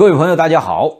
各位朋友，大家好。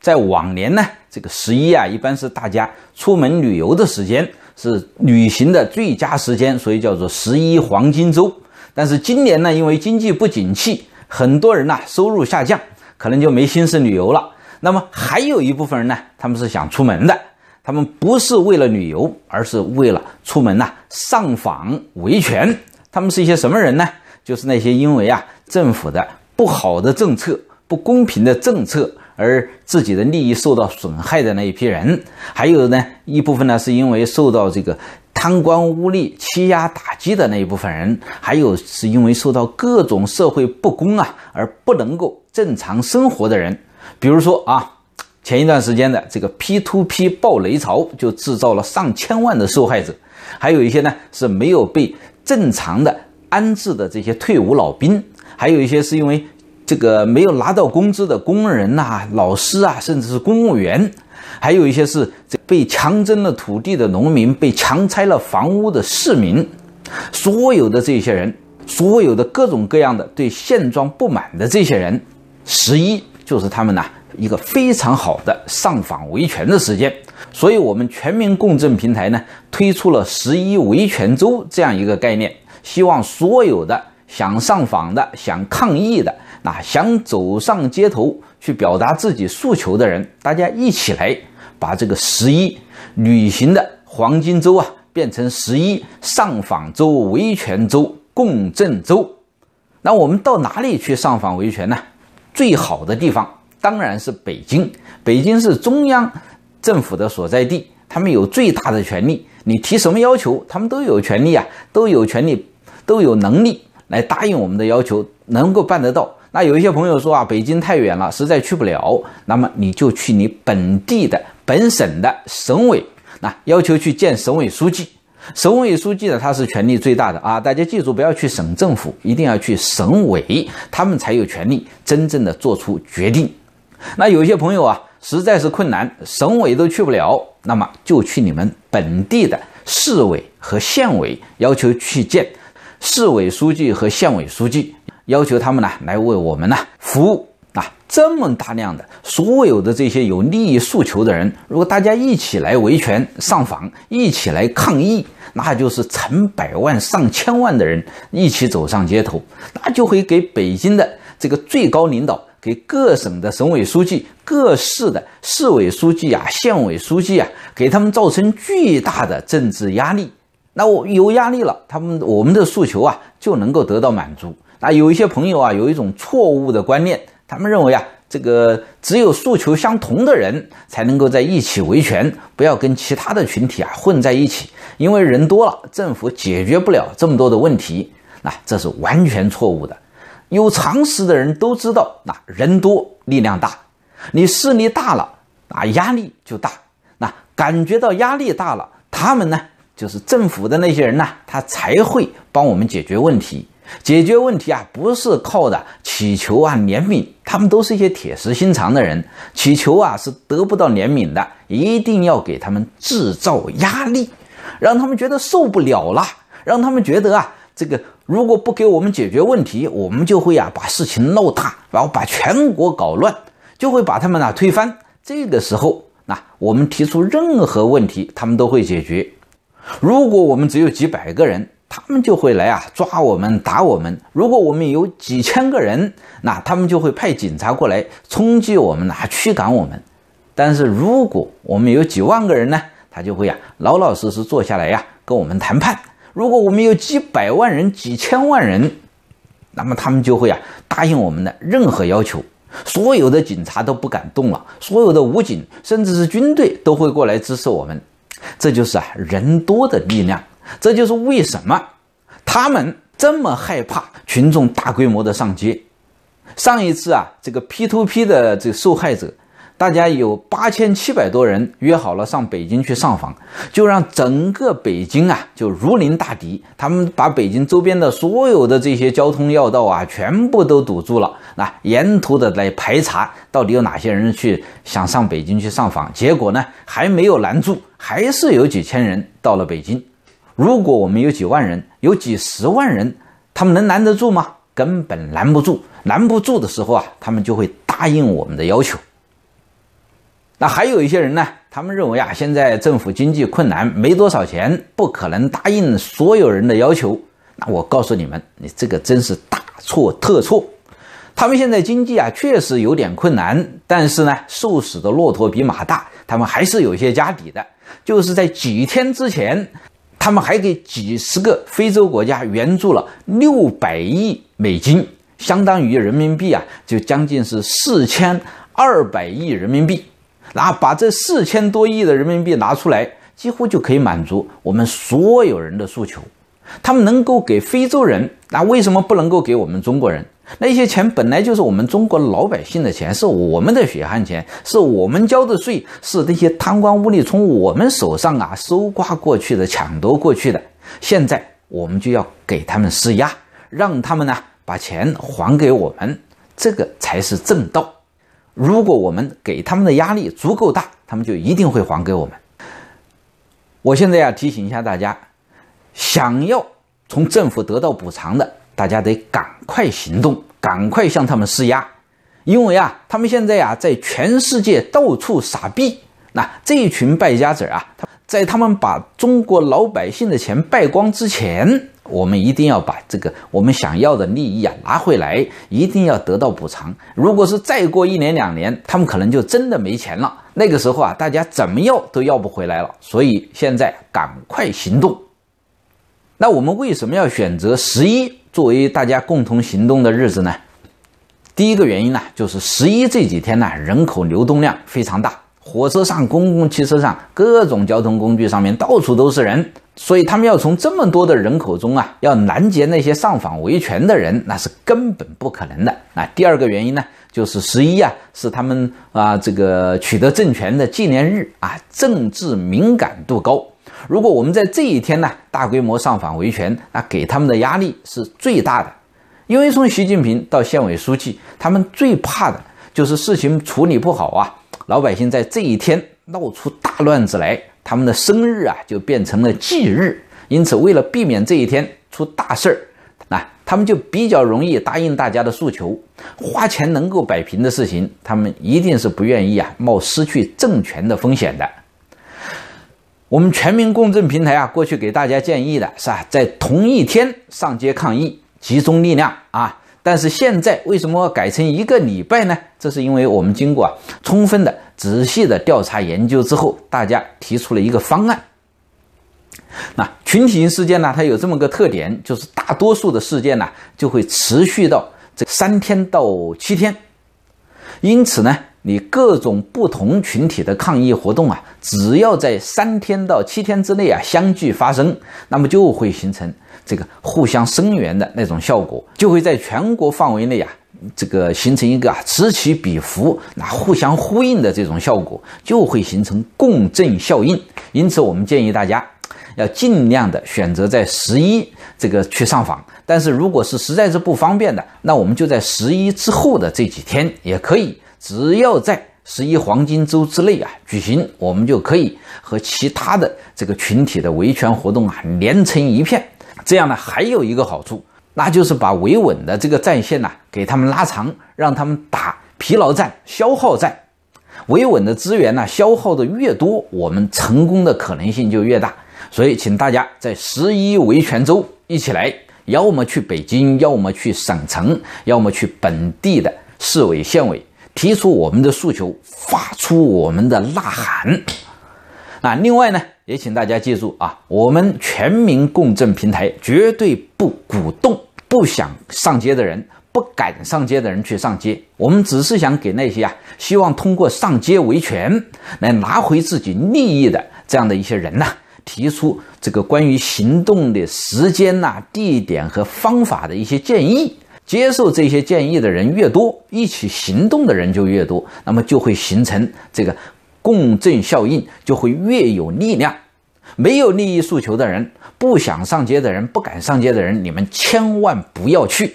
在往年呢，这个十一啊，一般是大家出门旅游的时间，是旅行的最佳时间，所以叫做十一黄金周。但是今年呢，因为经济不景气，很多人呐收入下降，可能就没心思旅游了。那么还有一部分人呢，他们是想出门的，他们不是为了旅游，而是为了出门呐上访维权。他们是一些什么人呢？就是那些因为啊政府的不好的政策。不公平的政策，而自己的利益受到损害的那一批人，还有呢一部分呢，是因为受到这个贪官污吏欺压打击的那一部分人，还有是因为受到各种社会不公啊而不能够正常生活的人，比如说啊，前一段时间的这个 P to P 暴雷潮就制造了上千万的受害者，还有一些呢是没有被正常的安置的这些退伍老兵，还有一些是因为。这个没有拿到工资的工人呐，老师啊，甚至是公务员，还有一些是被强征了土地的农民，被强拆了房屋的市民，所有的这些人，所有的各种各样的对现状不满的这些人，十一就是他们呐，一个非常好的上访维权的时间。所以，我们全民共振平台呢推出了“十一维权周”这样一个概念，希望所有的想上访的，想抗议的。那想走上街头去表达自己诉求的人，大家一起来把这个十一旅行的黄金周啊，变成十一上访周、维权周、共振周。那我们到哪里去上访维权呢？最好的地方当然是北京，北京是中央政府的所在地，他们有最大的权利。你提什么要求，他们都有权利啊，都有权利，都有能力来答应我们的要求，能够办得到。那有一些朋友说啊，北京太远了，实在去不了。那么你就去你本地的、本省的省委，那要求去见省委书记。省委书记呢，他是权力最大的啊。大家记住，不要去省政府，一定要去省委，他们才有权利真正的做出决定。那有些朋友啊，实在是困难，省委都去不了，那么就去你们本地的市委和县委，要求去见市委书记和县委书记。要求他们呢来为我们呢服务啊！这么大量的所有的这些有利益诉求的人，如果大家一起来维权、上访、一起来抗议，那就是成百万上千万的人一起走上街头，那就会给北京的这个最高领导，给各省的省委书记、各市的市委书记啊、县委书记啊，给他们造成巨大的政治压力。那我有压力了，他们我们的诉求啊就能够得到满足。啊，有一些朋友啊，有一种错误的观念，他们认为啊，这个只有诉求相同的人才能够在一起维权，不要跟其他的群体啊混在一起，因为人多了，政府解决不了这么多的问题。那这是完全错误的，有常识的人都知道，那人多力量大，你势力大了啊，压力就大，那感觉到压力大了，他们呢，就是政府的那些人呢，他才会帮我们解决问题。解决问题啊，不是靠的乞求啊怜悯，他们都是一些铁石心肠的人，乞求啊是得不到怜悯的，一定要给他们制造压力，让他们觉得受不了了，让他们觉得啊，这个如果不给我们解决问题，我们就会啊把事情闹大，然后把全国搞乱，就会把他们呢推翻。这个时候，那我们提出任何问题，他们都会解决。如果我们只有几百个人。他们就会来啊，抓我们，打我们。如果我们有几千个人，那他们就会派警察过来冲击我们，还驱赶我们。但是如果我们有几万个人呢，他就会啊，老老实实坐下来呀，跟我们谈判。如果我们有几百万人、几千万人，那么他们就会啊，答应我们的任何要求，所有的警察都不敢动了，所有的武警甚至是军队都会过来支持我们。这就是啊，人多的力量。这就是为什么他们这么害怕群众大规模的上街。上一次啊，这个 p to p 的这受害者，大家有八千七百多人约好了上北京去上访，就让整个北京啊就如临大敌。他们把北京周边的所有的这些交通要道啊全部都堵住了，那沿途的来排查到底有哪些人去想上北京去上访，结果呢还没有拦住，还是有几千人到了北京。如果我们有几万人，有几十万人，他们能拦得住吗？根本拦不住。拦不住的时候啊，他们就会答应我们的要求。那还有一些人呢，他们认为啊，现在政府经济困难，没多少钱，不可能答应所有人的要求。那我告诉你们，你这个真是大错特错。他们现在经济啊确实有点困难，但是呢，瘦死的骆驼比马大，他们还是有些家底的。就是在几天之前。他们还给几十个非洲国家援助了六百亿美金，相当于人民币啊，就将近是四千二百亿人民币。然后把这四千多亿的人民币拿出来，几乎就可以满足我们所有人的诉求。他们能够给非洲人，那为什么不能够给我们中国人？那些钱本来就是我们中国老百姓的钱，是我们的血汗钱，是我们交的税，是那些贪官污吏从我们手上啊搜刮过去的、抢夺过去的。现在我们就要给他们施压，让他们呢把钱还给我们，这个才是正道。如果我们给他们的压力足够大，他们就一定会还给我们。我现在要提醒一下大家。想要从政府得到补偿的，大家得赶快行动，赶快向他们施压，因为啊，他们现在啊，在全世界到处撒币，那这一群败家子儿啊，在他们把中国老百姓的钱败光之前，我们一定要把这个我们想要的利益啊拿回来，一定要得到补偿。如果是再过一年两年，他们可能就真的没钱了，那个时候啊，大家怎么要都要不回来了。所以现在赶快行动。那我们为什么要选择十一作为大家共同行动的日子呢？第一个原因呢，就是十一这几天呢，人口流动量非常大，火车上、公共汽车上、各种交通工具上面到处都是人，所以他们要从这么多的人口中啊，要拦截那些上访维权的人，那是根本不可能的啊。第二个原因呢，就是十一啊，是他们啊这个取得政权的纪念日啊，政治敏感度高。如果我们在这一天呢大规模上访维权，那给他们的压力是最大的，因为从习近平到县委书记，他们最怕的就是事情处理不好啊，老百姓在这一天闹出大乱子来，他们的生日啊就变成了忌日，因此为了避免这一天出大事儿，那他们就比较容易答应大家的诉求，花钱能够摆平的事情，他们一定是不愿意啊冒失去政权的风险的。我们全民共振平台啊，过去给大家建议的是啊，在同一天上街抗议，集中力量啊。但是现在为什么改成一个礼拜呢？这是因为我们经过啊充分的、仔细的调查研究之后，大家提出了一个方案。那群体性事件呢，它有这么个特点，就是大多数的事件呢，就会持续到这三天到七天。因此呢。你各种不同群体的抗议活动啊，只要在三天到七天之内啊相继发生，那么就会形成这个互相声援的那种效果，就会在全国范围内啊这个形成一个啊此起彼伏、那互相呼应的这种效果，就会形成共振效应。因此，我们建议大家要尽量的选择在十一这个去上访，但是如果是实在是不方便的，那我们就在十一之后的这几天也可以。只要在十一黄金周之内啊举行，我们就可以和其他的这个群体的维权活动啊连成一片。这样呢，还有一个好处，那就是把维稳的这个战线呢给他们拉长，让他们打疲劳战、消耗战。维稳的资源呢消耗的越多，我们成功的可能性就越大。所以，请大家在十一维权周一起来，要么去北京，要么去省城，要么去本地的市委、县委。提出我们的诉求，发出我们的呐喊。那另外呢，也请大家记住啊，我们全民共振平台绝对不鼓动不想上街的人、不敢上街的人去上街。我们只是想给那些啊希望通过上街维权来拿回自己利益的这样的一些人呐，提出这个关于行动的时间呐、地点和方法的一些建议。接受这些建议的人越多，一起行动的人就越多，那么就会形成这个共振效应，就会越有力量。没有利益诉求的人，不想上街的人，不敢上街的人，你们千万不要去。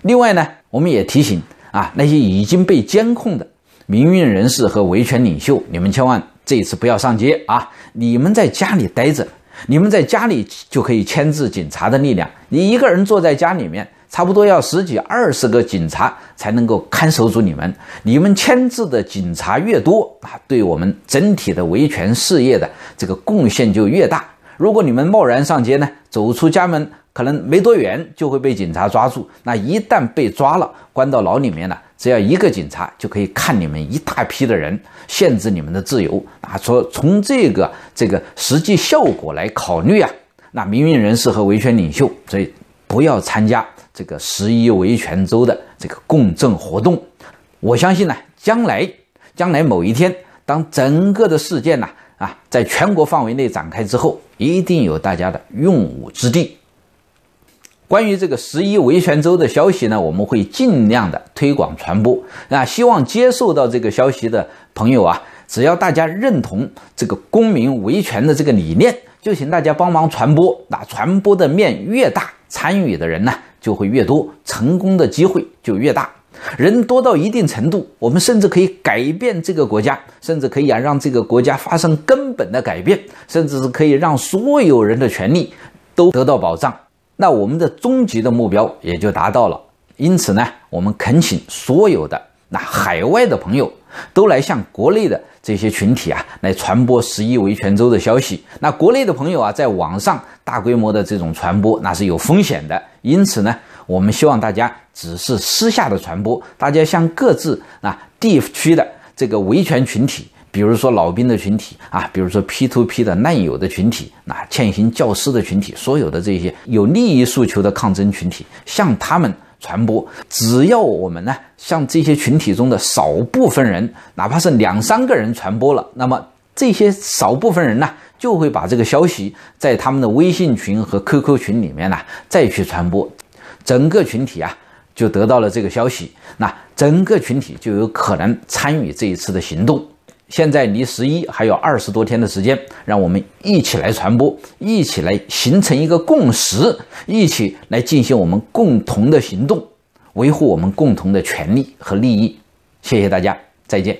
另外呢，我们也提醒啊，那些已经被监控的民运人士和维权领袖，你们千万这一次不要上街啊，你们在家里待着。你们在家里就可以牵制警察的力量。你一个人坐在家里面，差不多要十几、二十个警察才能够看守住你们。你们牵制的警察越多啊，对我们整体的维权事业的这个贡献就越大。如果你们贸然上街呢，走出家门。可能没多远就会被警察抓住，那一旦被抓了，关到牢里面了，只要一个警察就可以看你们一大批的人，限制你们的自由啊！说从这个这个实际效果来考虑啊，那民运人士和维权领袖，所以不要参加这个十一维权周的这个共振活动。我相信呢，将来将来某一天，当整个的事件呢啊，在全国范围内展开之后，一定有大家的用武之地。关于这个十一维权周的消息呢，我们会尽量的推广传播。那希望接受到这个消息的朋友啊，只要大家认同这个公民维权的这个理念，就请大家帮忙传播。那传播的面越大，参与的人呢就会越多，成功的机会就越大。人多到一定程度，我们甚至可以改变这个国家，甚至可以啊让这个国家发生根本的改变，甚至是可以让所有人的权利都得到保障。那我们的终极的目标也就达到了。因此呢，我们恳请所有的那海外的朋友都来向国内的这些群体啊来传播十一维权周的消息。那国内的朋友啊，在网上大规模的这种传播那是有风险的。因此呢，我们希望大家只是私下的传播，大家向各自那地区的这个维权群体。比如说老兵的群体啊，比如说 P to P 的烂友的群体，那欠薪教师的群体，所有的这些有利益诉求的抗争群体，向他们传播。只要我们呢，向这些群体中的少部分人，哪怕是两三个人传播了，那么这些少部分人呢，就会把这个消息在他们的微信群和 QQ 群里面呢，再去传播，整个群体啊，就得到了这个消息，那整个群体就有可能参与这一次的行动。现在离十一还有二十多天的时间，让我们一起来传播，一起来形成一个共识，一起来进行我们共同的行动，维护我们共同的权利和利益。谢谢大家，再见。